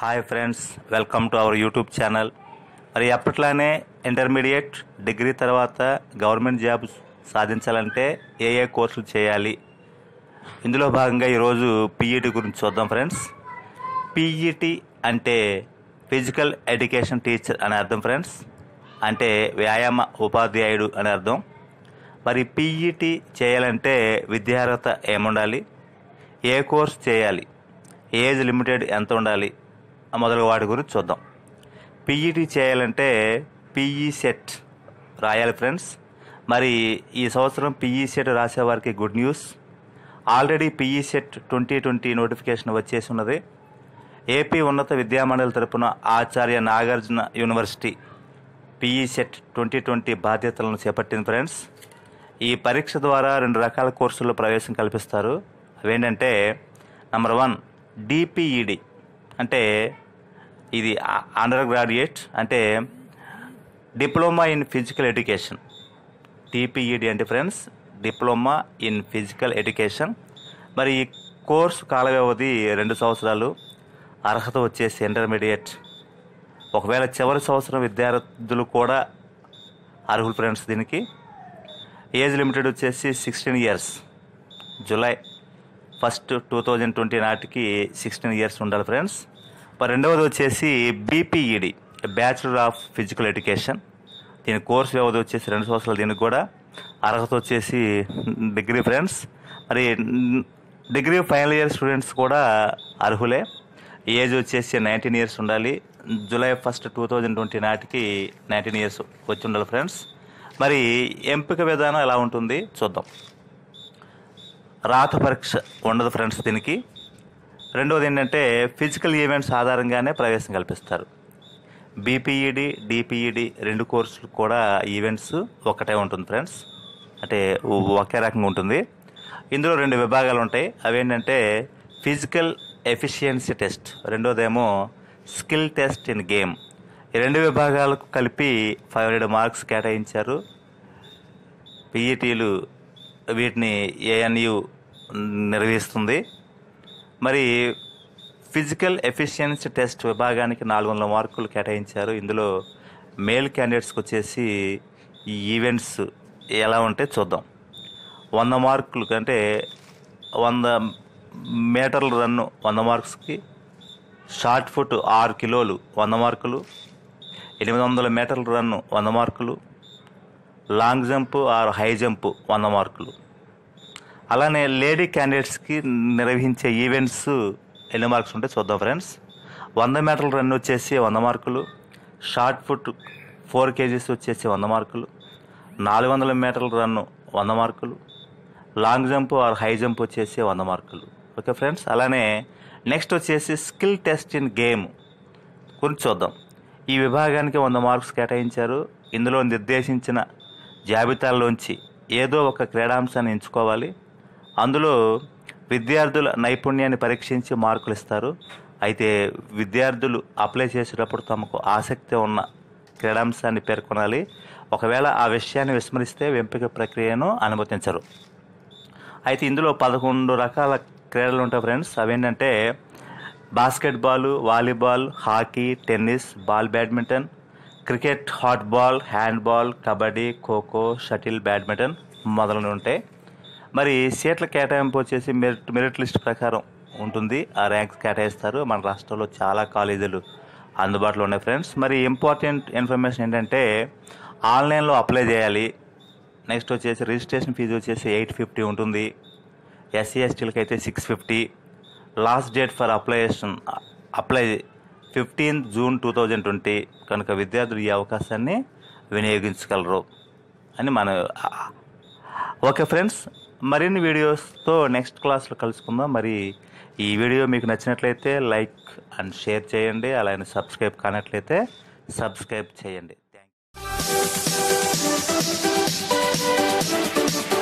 hi friends welcome to our YouTube channel మరి ఎప్పట్లానే intermediate degree తర్వాత గవర్నమెంట్ జాబ్ సాధించాలంటే ఏ ఏ కోర్సులు చేయాలి ఇందులో భాగంగా ఈరోజు పిఈటి e గురించి చూద్దాం ఫ్రెండ్స్ పిఈటి e అంటే ఫిజికల్ ఎడ్యుకేషన్ టీచర్ అని అర్థం ఫ్రెండ్స్ అంటే వ్యాయామ ఉపాధ్యాయుడు అని అర్థం మరి పిఈటి e చేయాలంటే విద్యార్హత ఏముండాలి ఏ కోర్స్ చేయాలి ఏజ్ లిమిటెడ్ ఎంత ఉండాలి మొదలగు వాటి గురించి చూద్దాం పీఈటీ e చేయాలంటే పీఈ సెట్ e రాయాలి ఫ్రెండ్స్ మరి ఈ సంవత్సరం పీఈ సెట్ రాసేవారికి good news already PE SET twenty twenty notification వచ్చేసి ఉన్నది ఏపీ ఉన్నత విద్యామండలి తరపున Acharya Nagarjuna university PE SET twenty twenty బాధ్యతలను చేపట్టింది ఫ్రెండ్స్ ఈ పరీక్ష ద్వారా రెండు రకాల కోర్సుల్లో ప్రవేశం కల్పిస్తారు అవేంటంటే నంబర్ వన్ డిపిఈడి అంటే ఇది అండర్ గ్రాడ్యుయేట్ అంటే diploma in physical education TPEd అంటే friends diploma in physical education మరి ఈ కోర్సు కాల వ్యవధి రెండు సంవత్సరాలు అర్హత వచ్చేసి ఇంటర్మీడియట్ ఒకవేళ చివరి సంవత్సరం విద్యార్థులు కూడా అర్హులు ఫ్రెండ్స్ దీనికి ఏజ్ లిమిటెడ్ వచ్చేసి sixteen years July first two thousand twenty నాటికి సిక్స్టీన్ ఇయర్స్ ఉండాలి ఫ్రెండ్స్ రెండవది వచ్చేసి BPEd bachelor of physical education దీని కోర్సు వ్యవధి వచ్చేసి రెండు సంవత్సరాలు దీనికి కూడా అర్హత వచ్చేసి డిగ్రీ ఫ్రెండ్స్ మరి డిగ్రీ ఫైనల్ ఇయర్ స్టూడెంట్స్ కూడా అర్హులే ఏజ్ వచ్చేసి నైన్టీన్ ఇయర్స్ ఉండాలి July first two thousand twenty నాటికి నైన్టీన్ ఇయర్స్ వచ్చి ఉండాలి ఫ్రెండ్స్ మరి ఎంపిక విధానం ఎలా ఉంటుంది చూద్దాం రాత పరీక్ష ఉండదు ఫ్రెండ్స్ దీనికి రెండవది ఏంటంటే ఫిజికల్ ఈవెంట్స్ ఆధారంగానే ప్రవేశం కల్పిస్తారు బీపీఈడి డిపిఈడి e e రెండు కోర్సులు కూడా ఈవెంట్స్ ఒకటే ఉంటుంది ఫ్రెండ్స్ అంటే ఒకే రకంగా ఉంటుంది ఇందులో రెండు విభాగాలు ఉంటాయి అవేంటంటే ఫిజికల్ ఎఫిషియన్సీ టెస్ట్ రెండోదేమో స్కిల్ టెస్ట్ ఇన్ గేమ్ ఈ రెండు విభాగాలకు కలిపి ఫైవ్ హండ్రెడ్ మార్క్స్ కేటాయించారు పిఈటీలు వీటిని ఏఎన్యు నిర్వహిస్తుంది మరి ఫిజికల్ ఎఫిషియన్సీ టెస్ట్ విభాగానికి నాలుగు వందల మార్కులు కేటాయించారు ఇందులో మేల్ క్యాండిడేట్స్కి వచ్చేసి ఈ ఈవెంట్స్ ఎలా ఉంటే చూద్దాం వంద మార్కులు అంటే వంద మీటర్ల రన్ను వంద మార్క్స్కి షార్ట్ ఫుట్ ఆరు కిలోలు వంద మార్కులు ఎనిమిది వందల మీటర్ల రన్ను వంద మార్కులు long jump or high jump వంద మార్కులు అలానే లేడీ క్యాండిడేట్స్కి నిర్వహించే ఈవెంట్స్ ఎన్ని మార్క్స్ ఉంటాయి చూద్దాం ఫ్రెండ్స్ వంద మీటర్ల రన్ వచ్చేసి వంద మార్కులు షార్ట్ ఫుట్ ఫోర్ కేజీస్ వచ్చేసి వంద మార్కులు నాలుగు వందల మీటర్ల రన్ను వంద మార్కులు long jump or high jump వచ్చేసి వంద మార్కులు ఓకే ఫ్రెండ్స్ అలానే నెక్స్ట్ వచ్చేసి స్కిల్ టెస్ట్ ఇన్ గేమ్ గురించి చూద్దాం ఈ విభాగానికి వంద మార్క్స్ కేటాయించారు ఇందులో నిర్దేశించిన జాబితాల్లోంచి ఏదో ఒక క్రీడాంశాన్ని ఎంచుకోవాలి అందులో విద్యార్థుల నైపుణ్యాన్ని పరీక్షించి మార్కులు ఇస్తారు అయితే విద్యార్థులు అప్లై చేసేటప్పుడు తమకు ఆసక్తి ఉన్న క్రీడాంశాన్ని పేర్కొనాలి ఒకవేళ ఆ విషయాన్ని విస్మరిస్తే ఎంపిక ప్రక్రియను అనుమతించరు అయితే ఇందులో పదకొండు రకాల క్రీడలు ఉంటాయి ఫ్రెండ్స్ అవేంటంటే basketball volleyball hockey tennis ball badminton cricket hot ball hand ball kabaddi kho kho shuttle badminton మొదలైన ఉంటాయి మరి సీట్ల కేటాయింపు వచ్చేసి మెరిట్ మెరిట్ లిస్ట్ ప్రకారం ఉంటుంది ఆ ర్యాంక్స్ కేటాయిస్తారు మన రాష్ట్రంలో చాలా కాలేజీలు అందుబాటులో ఉన్నాయి ఫ్రెండ్స్ మరి ఇంపార్టెంట్ ఇన్ఫర్మేషన్ ఏంటంటే ఆన్లైన్లో అప్లై చేయాలి నెక్స్ట్ వచ్చేసి రిజిస్ట్రేషన్ ఫీజు వచ్చేసి ఎయిట్ ఫిఫ్టీ ఉంటుంది ఎస్సీ ఎస్టీలకైతే అయితే six fifty last date for application apply fifteenth June two thousand twenty కనుక విద్యార్థులు ఈ అవకాశాన్ని వినియోగించగలరు అని మన ఓకే ఫ్రెండ్స్ మరిన్ని వీడియోస్తో నెక్స్ట్ క్లాస్లో కలుసుకుందాం మరి ఈ వీడియో మీకు నచ్చినట్లయితే లైక్ అండ్ షేర్ చేయండి అలాగే సబ్స్క్రైబ్ కానట్లయితే సబ్స్క్రైబ్ చేయండి థ్యాంక్ యూ